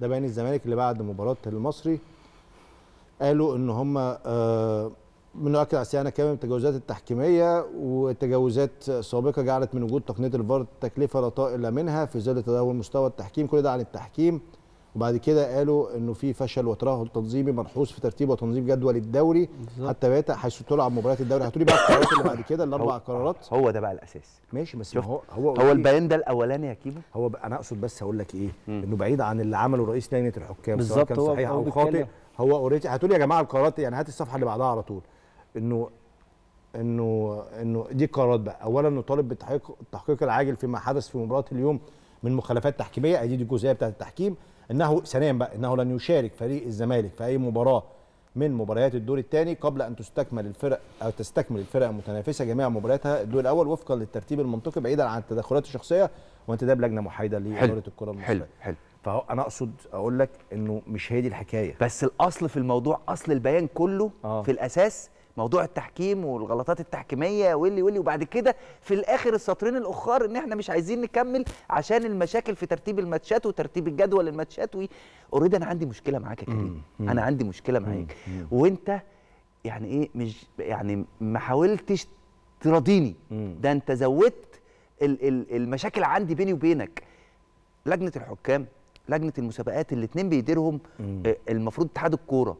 ده بيان الزمالك اللي بعد مباراه المصري قالوا ان هم بنؤكد آه، على استعانه كامله بالتجاوزات التحكيميه وتجاوزات سابقه جعلت من وجود تقنيه الفار تكلفه لا طائل منها في ظل تدهور مستوى التحكيم كل ده عن التحكيم وبعد كده قالوا انه في فشل وترهل تنظيمي ملحوظ في ترتيب وتنظيم جدول الدوري حتى بات حيث تلعب مباريات الدوري هتقولي بقى القرارات اللي بعد كده الاربع قرارات هو ده بقى الاساس ماشي بس هو هو هو البيان ده الاولاني يا كيمو هو بقى انا اقصد بس هقول لك ايه مم. انه بعيد عن اللي عمله رئيس لجنه الحكام بالظبط كان صحيح او خاطئ هو اوريدي هتقولي يا جماعه القرارات يعني هات الصفحه اللي بعدها على طول انه انه انه دي قرارات بقى اولا نطالب بالتحقيق التحقيق العاجل فيما حدث في مباراه اليوم من مخالفات تحكيميه ادي الجزئيه بتاعت التحكيم انه ثانيا بقى انه لن يشارك فريق الزمالك في اي مباراه من مباريات الدور الثاني قبل ان تستكمل الفرق او تستكمل الفرق المتنافسه جميع مبارياتها الدور الاول وفقا للترتيب المنطقي بعيدا عن التدخلات الشخصيه وانتداب لجنه محايده لاداره الكره المصريه حلو حلو فانا اقصد اقول لك انه مش هي دي الحكايه بس الاصل في الموضوع اصل البيان كله آه. في الاساس موضوع التحكيم والغلطات التحكيميه واللي واللي وبعد كده في الاخر السطرين الاخر ان احنا مش عايزين نكمل عشان المشاكل في ترتيب الماتشات وترتيب الجدول الماتشات اوريدي انا عندي مشكله معاك يا كريم انا عندي مشكله معاك وانت يعني ايه مش يعني ما حاولتش تراضيني ده انت زودت ال ال المشاكل عندي بيني وبينك لجنه الحكام لجنه المسابقات الاثنين بيديرهم آه، المفروض اتحاد الكوره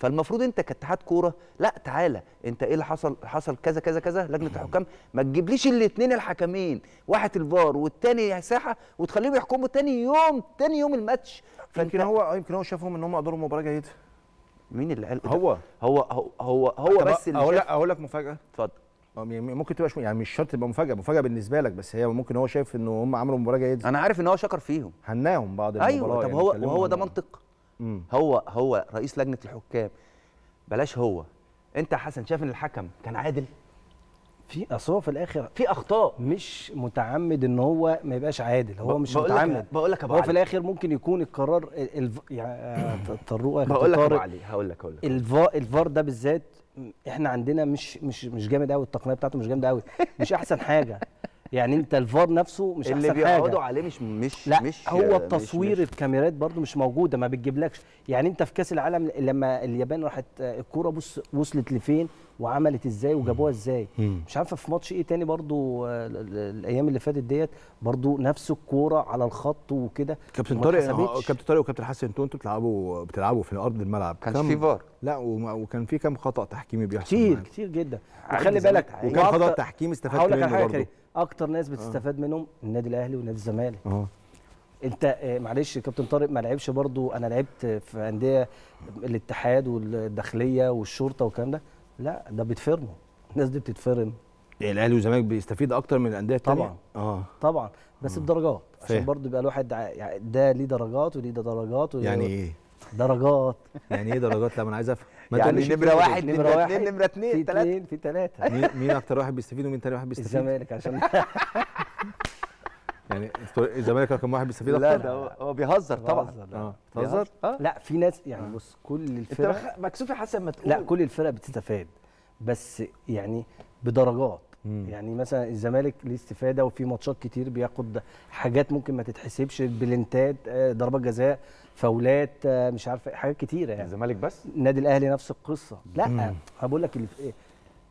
فالمفروض انت كاتحاد كوره لا تعالى انت ايه اللي حصل حصل كذا كذا كذا لجنه الحكام ما تجيبليش الاثنين الحكمين واحد الفار والتاني ساحه وتخليهم يحكموا تاني يوم تاني يوم الماتش يمكن هو يمكن هو شافهم ان هم قدروا المباراه جيده مين اللي قال هو هو هو هو, هو بس اللي اقول لك اقول لك مفاجاه اتفضل يعني ممكن تبقى يعني مش شرط تبقى مفاجاه مفاجاه بالنسبه لك بس هي ممكن هو شايف ان هم عملوا مباراه جيده انا عارف ان هو شكر فيهم هناهم بعض أيوة، المباراه ايوه طب يعني هو وهو ده منطق هو هو رئيس لجنه الحكام بلاش هو انت يا حسن شايف ان الحكم كان عادل في اصل هو في الاخر في اخطاء مش متعمد ان هو ما يبقاش عادل هو مش بقولك متعمد بقول لك هو علي. في الاخر ممكن يكون القرار الف... يعني طروقه آه، بقول لك علي هقول لك هقول لك الفار الفار ده بالذات احنا عندنا مش مش مش جامد قوي التقنيه بتاعته مش جامده قوي مش احسن حاجه يعني انت الفار نفسه مش اللي احسن حاجه بيقعدوا عليه مش مش لا مش هو التصوير مش الكاميرات برضو مش موجوده ما بتجيبلكش يعني انت في كاس العالم لما اليابان راحت آه، الكوره بص وصلت لفين وعملت ازاي وجابوها ازاي مش عارفه في ماتش ايه تاني برضو آه، الايام اللي فاتت ديت برضو نفس الكوره على الخط وكده كابتن طارق آه، كابتن طارق وكابتن حسن انتوا انتوا بتلعبوا بتلعبوا في ارض الملعب كان في فار لا وكان في كام خطا تحكيمي بيحصل كتير معنا. كتير جدا وخلي بالك وكان خطا تحكيمي استفاد منه برضه اكتر ناس آه. بتستفاد آه. منهم النادي الاهلي ونادي الزمالك آه. انت معلش كابتن طارق ما لعبش برضو انا لعبت في انديه الاتحاد والداخليه والشرطه والكلام ده لا ده بيتفرموا الناس دي بتتفرم الاهلي والزمالك بيستفيد اكتر من الانديه الثانيه طبعا اه طبعا بس آه. بدرجات عشان برضه يبقى الواحد يعني ده ليه درجات وليه ده درجات وليه يعني ايه درجات يعني ايه درجات لا ما انا عايز افهم يعني نمره واحد نمره واحد نمره اثنين نمره في اتنين في مين اكتر واحد بيستفيد ومين تاني واحد بيستفيد الزمالك عشان يعني الزمالك رقم واحد بيستفيد اكتر لا ده هو بيهزر طبعا اه بيهزر آه. لا في ناس يعني بص كل الفرق انت مكسوف يا حسن ما تقول لا كل الفرق بتستفاد بس يعني بدرجات مم. يعني مثلا الزمالك ليه استفاده وفي ماتشات كتير بياخد حاجات ممكن ما تتحسبش بلنتات آه، ضربات جزاء فاولات آه، مش عارف إيه، حاجات كتيره يعني الزمالك بس النادي الاهلي نفس القصه لا انا بقول لك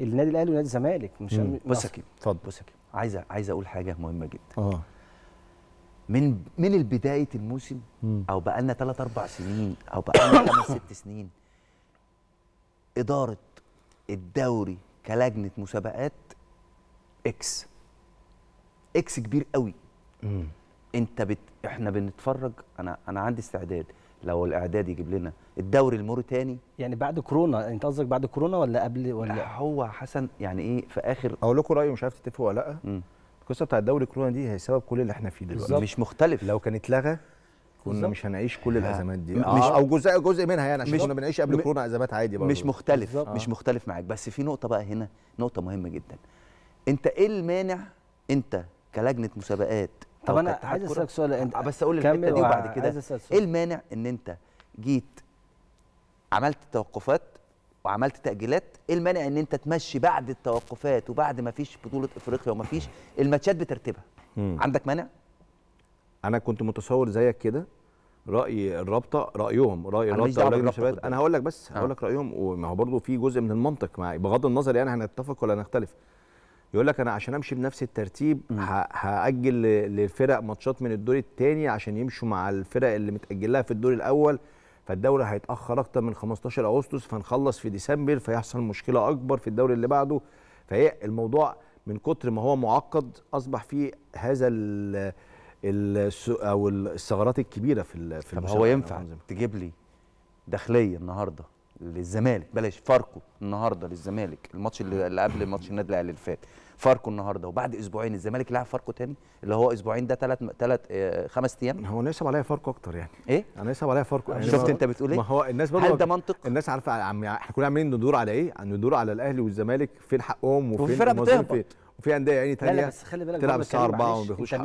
النادي الاهلي ونادي الزمالك مش بص يا اتفضل بص يا عايز عايز اقول حاجه مهمه جدا اه من من بدايه الموسم او بقى لنا ثلاث اربع سنين او بقى لنا خمس ست سنين اداره الدوري كلجنه مسابقات اكس اكس كبير قوي مم. انت بت... احنا بنتفرج انا انا عندي استعداد لو الاعداد يجيب لنا الدوري الموريتاني يعني بعد كورونا انت قصدك بعد كورونا ولا قبل ولا هو حسن يعني ايه في اخر اقول لكم رايي مش عارف تتفقوا ولا لا القصه بتاعت دوري كورونا دي هي سبب كل اللي احنا فيه دلوقتي مش مختلف لو كانت اتلغى كنا مش هنعيش كل الازمات دي آه. مش او جزء جزء منها يعني عشان كنا بنعيش قبل كورونا ازمات عادي برضه مش مختلف بالزبط. مش مختلف معاك بس في نقطه بقى هنا نقطه مهمه جدا انت ايه المانع انت كلجنه مسابقات طب انا عايز اسالك سؤال انت بس اقول الحته دي وبعد كده ايه المانع ان انت جيت عملت توقفات وعملت تاجيلات ايه المانع ان انت تمشي بعد التوقفات وبعد ما فيش بطوله افريقيا وما فيش الماتشات بترتبها عندك مانع انا كنت متصور زيك كده راي الرابطه رايهم راي الرابطه ولا الشباب انا هقول لك بس آه. هقول لك رايهم وما هو برضه في جزء من المنطق معي بغض النظر يعني هنتفق ولا نختلف يقول لك انا عشان امشي بنفس الترتيب هاجل للفرق ماتشات من الدور الثاني عشان يمشوا مع الفرق اللي متاجل لها في الدور الاول فالدوري هيتاخر اكتر من 15 اغسطس فنخلص في ديسمبر فيحصل مشكله اكبر في الدوري اللي بعده فهي الموضوع من كتر ما هو معقد اصبح فيه هذا ال او الثغرات الكبيره في في طب هو ينفع تجيب لي داخليه النهارده للزمالك بلاش فاركو النهارده للزمالك الماتش اللي قبل ماتش النادي الاهلي اللي فات فاركو النهارده وبعد اسبوعين الزمالك لعب فاركو تاني اللي هو اسبوعين ده ثلاث ثلاث آه، خمس ايام هو نسب عليا فاركو اكتر يعني ايه يعني انا نسب عليا فاركو يعني شفت انت بتقول ايه ما هو الناس برضه هل ده منطق الناس عارفه عم يعني احنا كلنا عاملين ندور على ايه ندور على الاهلي والزمالك فين حقهم وفين وفي وفي انديه يعني تانية لا, لا بس خلي بالك تلعب الساعه 4 وما بيخش